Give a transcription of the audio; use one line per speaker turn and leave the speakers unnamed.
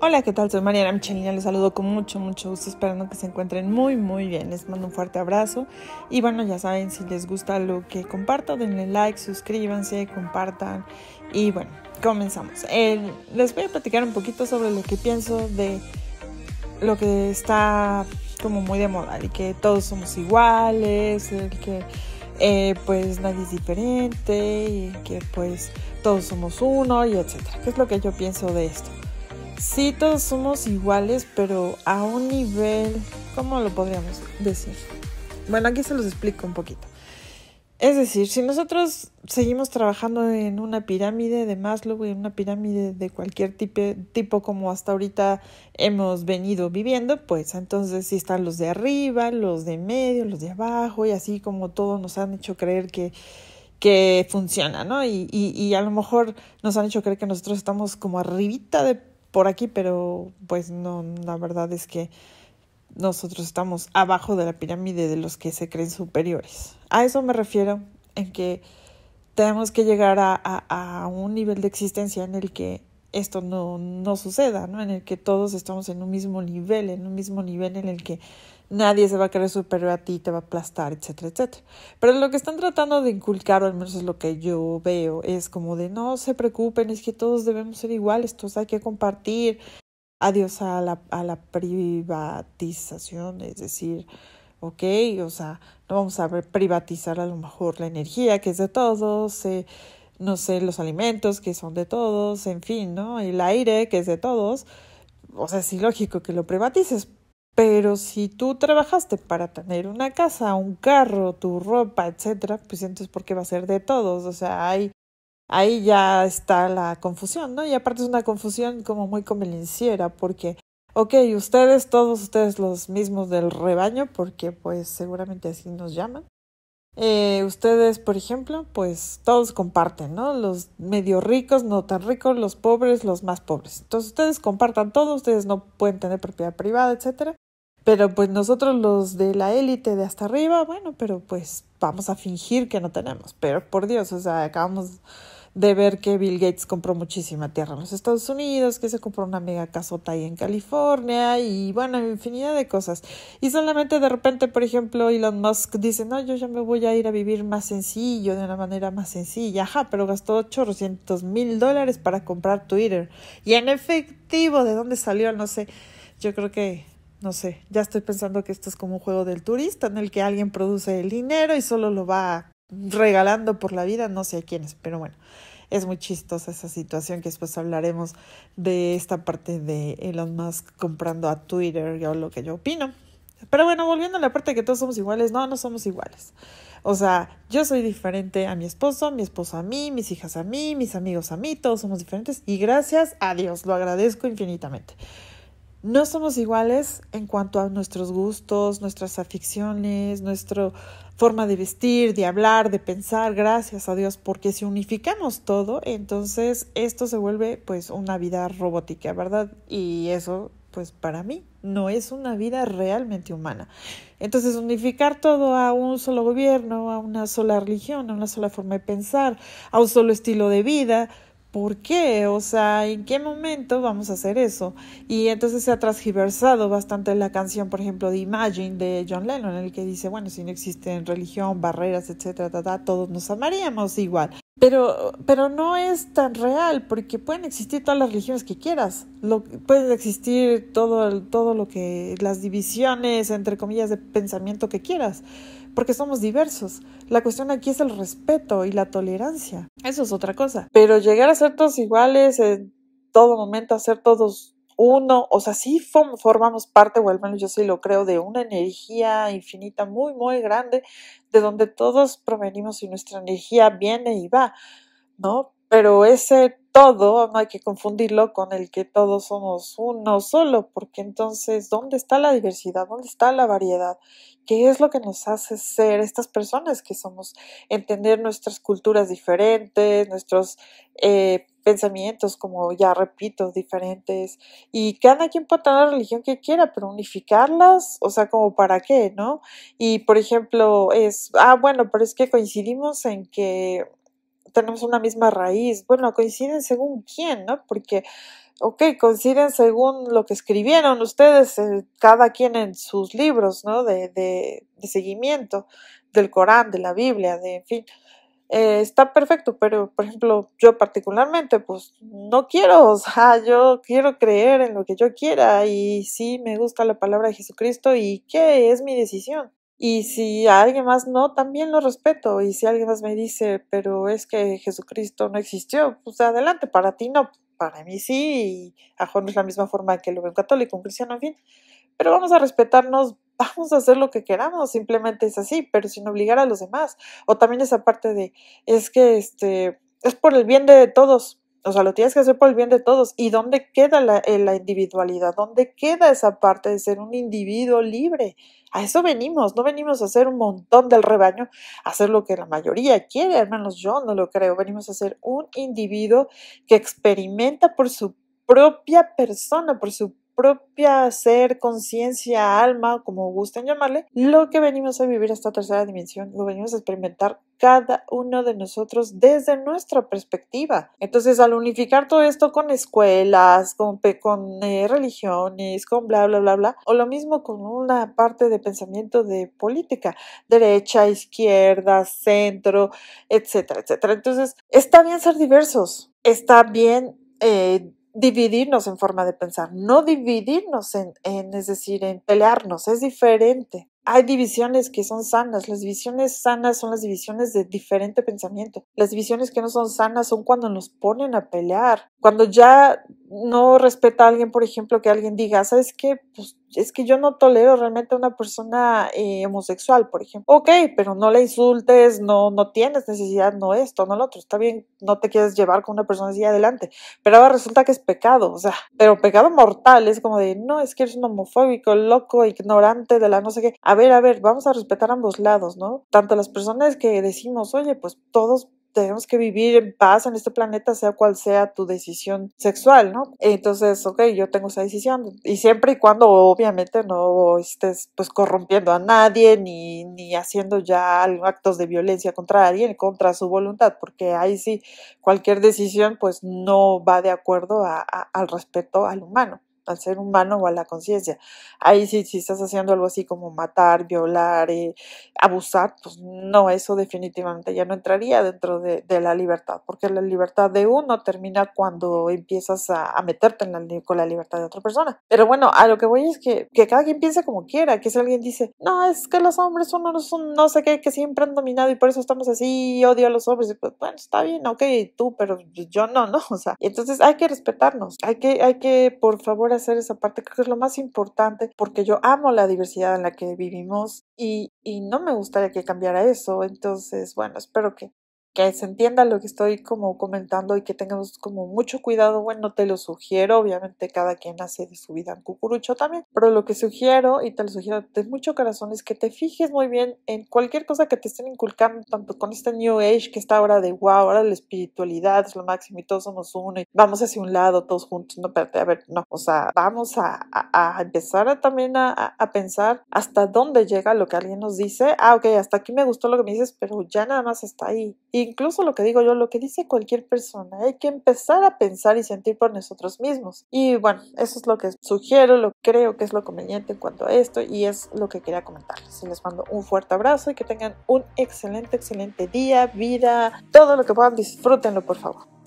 Hola, ¿qué tal? Soy Mariana Michelina, les saludo con mucho, mucho gusto, esperando que se encuentren muy, muy bien. Les mando un fuerte abrazo y bueno, ya saben, si les gusta lo que comparto, denle like, suscríbanse, compartan y bueno, comenzamos. les voy a platicar un poquito sobre lo que pienso de lo que está como muy de moda, y que todos somos iguales, el que eh, pues nadie es diferente y que pues todos somos uno y etcétera. ¿Qué es lo que yo pienso de esto? Sí, todos somos iguales, pero a un nivel, ¿cómo lo podríamos decir? Bueno, aquí se los explico un poquito. Es decir, si nosotros seguimos trabajando en una pirámide de Maslow y en una pirámide de cualquier tipo, tipo como hasta ahorita hemos venido viviendo, pues entonces sí están los de arriba, los de medio, los de abajo y así como todos nos han hecho creer que, que funciona, ¿no? Y, y, y a lo mejor nos han hecho creer que nosotros estamos como arribita de por aquí, pero pues no, la verdad es que nosotros estamos abajo de la pirámide de los que se creen superiores. A eso me refiero, en que tenemos que llegar a, un nivel de existencia en el que esto no, no suceda, ¿no? En el que todos estamos en un mismo nivel, en un mismo nivel en el que nadie se va a querer superar a ti, te va a aplastar, etcétera, etcétera. Pero lo que están tratando de inculcar, o al menos es lo que yo veo, es como de no se preocupen, es que todos debemos ser iguales, todos hay que compartir. Adiós a la, a la privatización, es decir, ok, o sea, no vamos a privatizar a lo mejor la energía que es de todos, eh, no sé, los alimentos que son de todos, en fin, ¿no? El aire que es de todos. O sea, es lógico que lo privatices, pero si tú trabajaste para tener una casa, un carro, tu ropa, etcétera, pues entonces ¿por qué va a ser de todos? O sea, ahí ya está la confusión, ¿no? Y aparte es una confusión como muy convenciera, porque, ok, ustedes, todos ustedes los mismos del rebaño, porque pues seguramente así nos llaman. Eh, ustedes, por ejemplo, pues todos comparten, ¿no? Los medio ricos, no tan ricos, los pobres, los más pobres. Entonces ustedes compartan todo, ustedes no pueden tener propiedad privada, etcétera. Pero pues nosotros los de la élite de hasta arriba, bueno, pero pues vamos a fingir que no tenemos. Pero por Dios, o sea, acabamos de ver que Bill Gates compró muchísima tierra en los Estados Unidos, que se compró una mega casota ahí en California y bueno, infinidad de cosas. Y solamente de repente, por ejemplo, Elon Musk dice, no, yo ya me voy a ir a vivir más sencillo, de una manera más sencilla, ajá, pero gastó 800 mil dólares para comprar Twitter. Y en efectivo, ¿de dónde salió? No sé, yo creo que no sé, ya estoy pensando que esto es como un juego del turista en el que alguien produce el dinero y solo lo va regalando por la vida, no sé a quiénes, pero bueno, es muy chistosa esa situación que después hablaremos de esta parte de Elon Musk comprando a Twitter, yo lo que yo opino. Pero bueno, volviendo a la parte de que todos somos iguales, no, no somos iguales. O sea, yo soy diferente a mi esposo, mi esposo a mí, mis hijas a mí, mis amigos a mí, todos somos diferentes y gracias a Dios, lo agradezco infinitamente. No somos iguales en cuanto a nuestros gustos, nuestras aficiones, nuestra forma de vestir, de hablar, de pensar, gracias a Dios, porque si unificamos todo, entonces esto se vuelve pues una vida robótica, ¿verdad? Y eso pues para mí no es una vida realmente humana. Entonces, unificar todo a un solo gobierno, a una sola religión, a una sola forma de pensar, a un solo estilo de vida, ¿Por qué? O sea, ¿en qué momento vamos a hacer eso? Y entonces se ha transgiversado bastante la canción, por ejemplo, de Imagine de John Lennon, en el que dice, bueno, si no existen religión, barreras, etcétera, todos nos amaríamos igual. Pero, pero no es tan real, porque pueden existir todas las religiones que quieras. Lo, pueden existir todo, todo lo que, las divisiones, entre comillas, de pensamiento que quieras porque somos diversos. La cuestión aquí es el respeto y la tolerancia. Eso es otra cosa. Pero llegar a ser todos iguales en todo momento, a ser todos uno, o sea, sí formamos parte, o al menos yo sí lo creo, de una energía infinita muy, muy grande, de donde todos provenimos y nuestra energía viene y va, ¿no? pero ese todo no hay que confundirlo con el que todos somos uno solo, porque entonces, ¿dónde está la diversidad? ¿Dónde está la variedad? ¿Qué es lo que nos hace ser estas personas que somos? Entender nuestras culturas diferentes, nuestros eh, pensamientos, como ya repito, diferentes, y cada quien puede tener la religión que quiera, pero unificarlas, o sea, como para qué, ¿no? Y por ejemplo, es, ah, bueno, pero es que coincidimos en que tenemos una misma raíz. Bueno, coinciden según quién, ¿no? Porque, ok, coinciden según lo que escribieron ustedes, eh, cada quien en sus libros, ¿no? De, de, seguimiento del Corán, de la Biblia, de, en fin. Eh, está perfecto, pero por ejemplo, yo particularmente, pues no quiero, o sea, yo quiero creer en lo que yo quiera y sí me gusta la palabra de Jesucristo y qué es mi decisión. Y si a alguien más no, también lo respeto. Y si alguien más me dice, pero es que Jesucristo no existió, pues adelante, para ti no, para mí sí, y a no es la misma forma que lo ve católico, un cristiano, en fin. Pero vamos a respetarnos, vamos a hacer lo que queramos, simplemente es así, pero sin obligar a los demás. O también esa parte de, es que este, es por el bien de todos, o sea, lo tienes que hacer por el bien de todos. ¿Y dónde queda eh, la, individualidad? ¿Dónde queda esa parte de ser un individuo libre? A eso venimos, no venimos a ser un montón del rebaño, a hacer lo que la mayoría quiere, hermanos, yo no lo creo. Venimos a ser un individuo que experimenta por su propia persona, por su propia ser, conciencia, alma, como gusten llamarle, lo que venimos a vivir esta tercera dimensión, lo venimos a experimentar cada uno de nosotros desde nuestra perspectiva. Entonces, al unificar todo esto con escuelas, con, eh, religiones, con bla, bla, bla, bla, o lo mismo con una parte de pensamiento de política, derecha, izquierda, centro, etcétera, etcétera. Entonces, está bien ser diversos, está bien eh, dividirnos en forma de pensar, no dividirnos en, es decir, en pelearnos, es diferente. Hay divisiones que son sanas, las divisiones sanas son las divisiones de diferente pensamiento. Las divisiones que no son sanas son cuando nos ponen a pelear, cuando ya no respeta a alguien, por ejemplo, que alguien diga, ¿sabes qué? Pues es que yo no tolero realmente a una persona eh, homosexual, por ejemplo. Ok, pero no la insultes, no, no tienes necesidad, no esto, no lo otro. Está bien, no te quieres llevar con una persona así adelante. Pero ahora resulta que es pecado, o sea, pero pecado mortal. Es como de, no, es que eres un homofóbico, loco, ignorante de la no sé qué. A ver, a ver, vamos a respetar ambos lados, ¿no? Tanto las personas que decimos, oye, pues todos tenemos que vivir en paz en este planeta, sea cual sea tu decisión sexual, ¿no? Entonces, ok, yo tengo esa decisión. Y siempre y cuando, obviamente, no estés pues corrompiendo a nadie ni, ni haciendo ya actos de violencia contra alguien, contra su voluntad, porque ahí sí cualquier decisión pues no va de acuerdo al respeto al humano al ser humano o a la conciencia. Ahí sí, si estás haciendo algo así como matar, violar, eh, abusar, pues no, eso definitivamente ya no entraría dentro de, la libertad, porque la libertad de uno termina cuando empiezas a, meterte en con la libertad de otra persona. Pero bueno, a lo que voy es que, que cada quien piense como quiera, que si alguien dice, no, es que los hombres son, no, no sé qué, que siempre han dominado y por eso estamos así, odio a los hombres, y pues bueno, está bien, ok, tú, pero pues, yo no, ¿no? O sea, entonces hay que respetarnos, hay que, hay que, por favor, hacer esa parte, creo que es lo más importante, porque yo amo la diversidad en la que vivimos y no me gustaría que cambiara eso. Entonces, bueno, espero que que se entienda lo que estoy como comentando y que tengamos como mucho cuidado. Bueno, te lo sugiero, obviamente cada quien hace de su vida un cucurucho también, pero lo que sugiero y te lo sugiero de mucho corazón es que te fijes muy bien en cualquier cosa que te estén inculcando, tanto con este New Age que está ahora de wow, ahora la espiritualidad es lo máximo y todos somos uno y vamos hacia un lado todos juntos. No, espérate, a ver, no, o sea, vamos a, a, empezar a, también a, a pensar hasta dónde llega lo que alguien nos dice. Ah, ok, hasta aquí me gustó lo que me dices, pero ya nada más está ahí. Y incluso lo que digo yo, lo que dice cualquier persona, hay que empezar a pensar y sentir por nosotros mismos. Y bueno, eso es lo que sugiero, lo creo que es lo conveniente en cuanto a esto y es lo que quería comentarles. Les mando un fuerte abrazo y que tengan un excelente, excelente día, vida, todo lo que puedan, disfrútenlo por favor.